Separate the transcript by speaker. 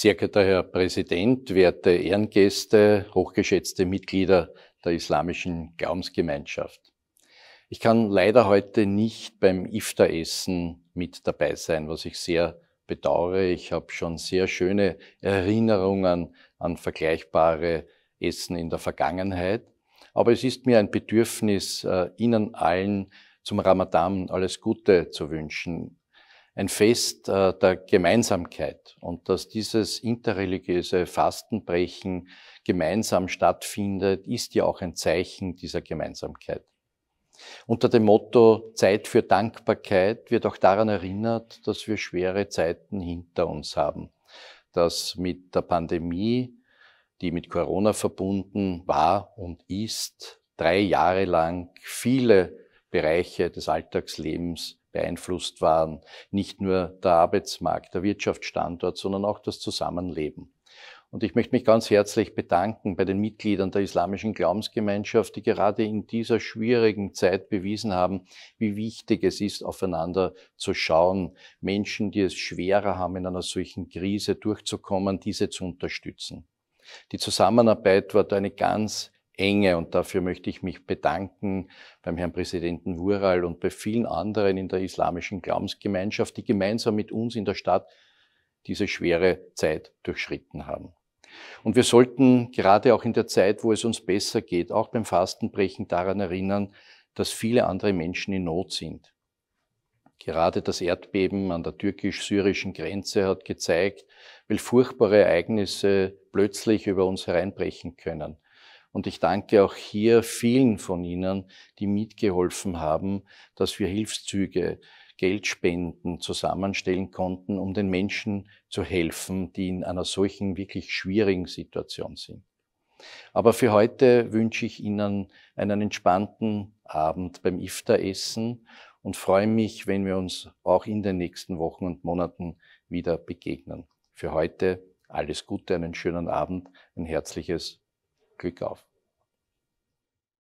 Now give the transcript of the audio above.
Speaker 1: Sehr geehrter Herr Präsident, werte Ehrengäste, hochgeschätzte Mitglieder der Islamischen Glaubensgemeinschaft. Ich kann leider heute nicht beim Iftar-Essen mit dabei sein, was ich sehr bedauere. Ich habe schon sehr schöne Erinnerungen an vergleichbare Essen in der Vergangenheit. Aber es ist mir ein Bedürfnis, äh, Ihnen allen zum Ramadan alles Gute zu wünschen ein Fest äh, der Gemeinsamkeit und dass dieses interreligiöse Fastenbrechen gemeinsam stattfindet, ist ja auch ein Zeichen dieser Gemeinsamkeit. Unter dem Motto Zeit für Dankbarkeit wird auch daran erinnert, dass wir schwere Zeiten hinter uns haben, dass mit der Pandemie, die mit Corona verbunden war und ist, drei Jahre lang viele Bereiche des Alltagslebens beeinflusst waren. Nicht nur der Arbeitsmarkt, der Wirtschaftsstandort, sondern auch das Zusammenleben. Und ich möchte mich ganz herzlich bedanken bei den Mitgliedern der Islamischen Glaubensgemeinschaft, die gerade in dieser schwierigen Zeit bewiesen haben, wie wichtig es ist, aufeinander zu schauen, Menschen, die es schwerer haben, in einer solchen Krise durchzukommen, diese zu unterstützen. Die Zusammenarbeit war da eine ganz enge. Und dafür möchte ich mich bedanken beim Herrn Präsidenten Wural und bei vielen anderen in der islamischen Glaubensgemeinschaft, die gemeinsam mit uns in der Stadt diese schwere Zeit durchschritten haben. Und wir sollten gerade auch in der Zeit, wo es uns besser geht, auch beim Fastenbrechen daran erinnern, dass viele andere Menschen in Not sind. Gerade das Erdbeben an der türkisch-syrischen Grenze hat gezeigt, wie furchtbare Ereignisse plötzlich über uns hereinbrechen können. Und ich danke auch hier vielen von Ihnen, die mitgeholfen haben, dass wir Hilfszüge, Geldspenden zusammenstellen konnten, um den Menschen zu helfen, die in einer solchen wirklich schwierigen Situation sind. Aber für heute wünsche ich Ihnen einen entspannten Abend beim ifta essen und freue mich, wenn wir uns auch in den nächsten Wochen und Monaten wieder begegnen. Für heute alles Gute, einen schönen Abend, ein herzliches Glück auf.